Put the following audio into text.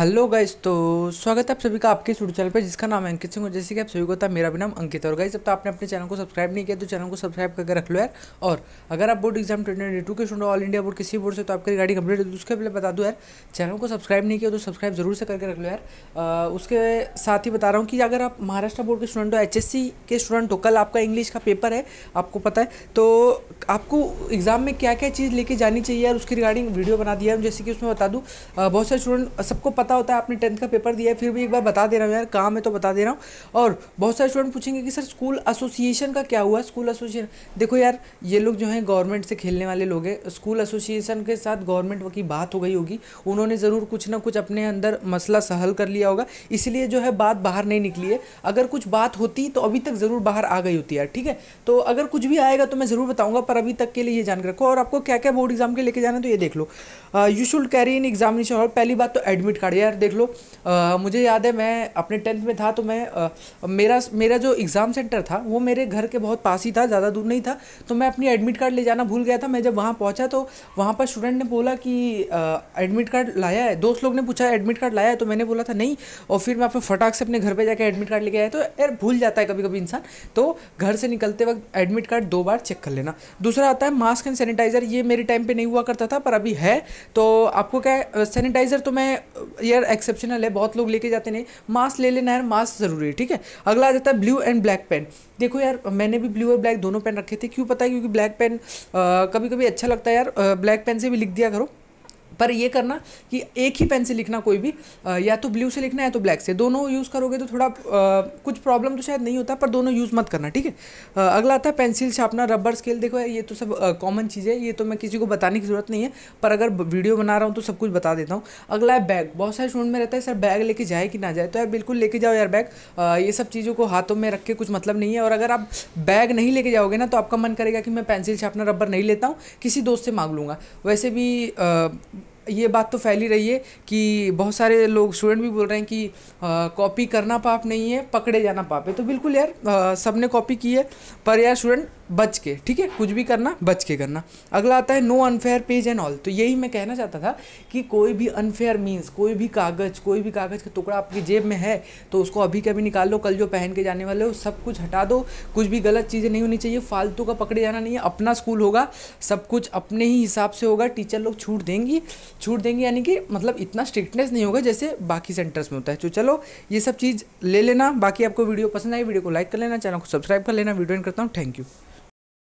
hello guys तो स्वागत है आप सभी का आपके यूट्यूब चैनल पर जिसका नाम है अंकित सिंह और जैसे कि आप सभी को था मेरा भी नाम अंकित और गाइज जब तो आपने अपने चैनल को सब्सक्राइब नहीं किया तो चैनल को सब्सक्राइब करके रख लो यार और अगर आप बोर्ड एग्जाम ट्वेंटी टू के स्टूडेंट ऑल इंडिया बोर्ड किसी बोर्ड से तो आपकी गाड़ी कंप्लीट है तो उसके पहले बता दो यार चैनल को सब्सक्राइब नहीं किया तो सब्सक्राइब जरूर से करके रख लो यार उसके साथ ही बता रहा हूँ कि अगर आप महाराष्ट्र बोर्ड के स्टूडेंट हो एच के स्टूडेंट हो कल आपका इंग्लिश का पेपर है आपको पता है तो आपको एग्जाम में क्या क्या चीज़ लेके जानी चाहिए यार उसकी रिगार्डिंग वीडियो बना दिया है जैसे कि उसमें बता दूँ बहुत सारे स्टूडेंट सबको पता पता होता है आपने टेंथ का पेपर दिया है फिर भी एक बार बता दे रहा हूँ यार काम है तो बता दे रहा हूँ और बहुत सारे स्टूडेंट पूछेंगे कि सर स्कूल एसोसिएशन का क्या हुआ स्कूल एसोसिएशन देखो यार ये लोग जो हैं गवर्नमेंट से खेलने वाले लोग हैं स्कूल एसोसिएशन के साथ गवर्नमेंट की बात हो गई होगी उन्होंने ज़रूर कुछ ना कुछ अपने अंदर मसला सहल कर लिया होगा इसलिए जो है बात बाहर नहीं निकली है अगर कुछ बात होती तो अभी तक ज़रूर बाहर आ गई होती है ठीक है तो अगर कुछ भी आएगा तो मैं ज़रूर बताऊँगा पर अभी तक के लिए ये जानकर रखो और आपको क्या क्या बोर्ड एग्जाम के लेके जाना है तो ये देख लो you should carry in examination और पहली बात तो एडमिट कार्ड बढ़िया यार देख लो आ, मुझे याद है मैं अपने टेंथ में था तो मैं आ, मेरा मेरा जो एग्ज़ाम सेंटर था वो मेरे घर के बहुत पास ही था ज़्यादा दूर नहीं था तो मैं अपनी एडमिट कार्ड ले जाना भूल गया था मैं जब वहाँ पहुँचा तो वहाँ पर स्टूडेंट ने बोला कि एडमिट कार्ड लाया है दोस्त लोग ने पूछा एडमिट कार्ड लाया है तो मैंने बोला था नहीं और फिर मैं अपने फटाक से अपने घर पर जाकर एडमिट कार्ड लेके आया तो यार भूल जाता है कभी कभी इंसान तो घर से निकलते वक्त एडमिट कार्ड दो बार चेक कर लेना दूसरा आता है मास्क एंड सैनिटाइज़र ये मेरे टाइम पर नहीं हुआ करता था पर अभी है तो आपको क्या सैनिटाइज़र तो मैं यार एक्सेप्शनल है बहुत लोग लेके जाते नहीं मास्क ले लेना यार मास्क ज़रूरी है ठीक है अगला आ जाता है ब्लू एंड ब्लैक पेन देखो यार मैंने भी ब्लू और ब्लैक दोनों पेन रखे थे क्यों पता है क्योंकि ब्लैक पेन कभी कभी अच्छा लगता है यार ब्लैक पेन से भी लिख दिया करो पर ये करना कि एक ही पेन से लिखना कोई भी या तो ब्लू से लिखना है तो ब्लैक से दोनों यूज़ करोगे तो थोड़ा कुछ प्रॉब्लम तो शायद नहीं होता पर दोनों यूज़ मत करना ठीक है अगला आता है पेंसिल छापना रबर स्केल देखो ये तो सब कॉमन चीज़ है ये तो मैं किसी को बताने की ज़रूरत नहीं है पर अगर वीडियो बना रहा हूँ तो सब कुछ बता देता हूँ अगला है बैग बहुत सारे स्टूडेंट में रहता है सर बैग लेके जाए कि ना जाए तो यार बिल्कुल लेके जाओ यार बैग ये सब चीज़ों को हाथों में रख के कुछ मतलब नहीं है और अगर आप बैग नहीं लेके जाओगे ना तो आपका मन करेगा कि मैं पेंसिल छापना रबर नहीं लेता हूँ किसी दोस्त से मांग लूँगा वैसे भी आ, ये बात तो फैली रही है कि बहुत सारे लोग स्टूडेंट भी बोल रहे हैं कि कॉपी करना पाप नहीं है पकड़े जाना पाप है तो बिल्कुल यार सब ने कॉपी की है पर यार स्टूडेंट बच के ठीक है कुछ भी करना बच के करना अगला आता है no unfair page and all तो यही मैं कहना चाहता था कि कोई भी अनफेयर मीन्स कोई भी कागज़ कोई भी कागज़ का टुकड़ा आपकी जेब में है तो उसको अभी कभी निकाल लो कल जो पहन के जाने वाले हो सब कुछ हटा दो कुछ भी गलत चीज़ें नहीं होनी चाहिए फालतू का पकड़े जाना नहीं है अपना स्कूल होगा सब कुछ अपने ही हिसाब से होगा टीचर लोग छूट देंगी छूट देंगे यानी कि मतलब इतना स्ट्रिक्टनेस नहीं होगा जैसे बाकी सेंटर्स में होता है तो चलो ये सब चीज़ ले लेना बाकी आपको वीडियो पसंद आई वीडियो को लाइक कर लेना चैनल को सब्सक्राइब कर लेना वीडियो एंड करता हूँ थैंक यू